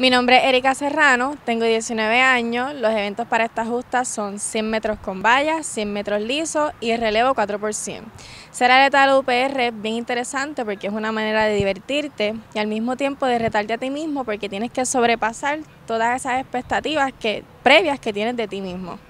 Mi nombre es Erika Serrano, tengo 19 años. Los eventos para esta justa son 100 metros con vallas, 100 metros lisos y relevo 4 100. Ser atleta de UPR es bien interesante porque es una manera de divertirte y al mismo tiempo de retarte a ti mismo porque tienes que sobrepasar todas esas expectativas que, previas que tienes de ti mismo.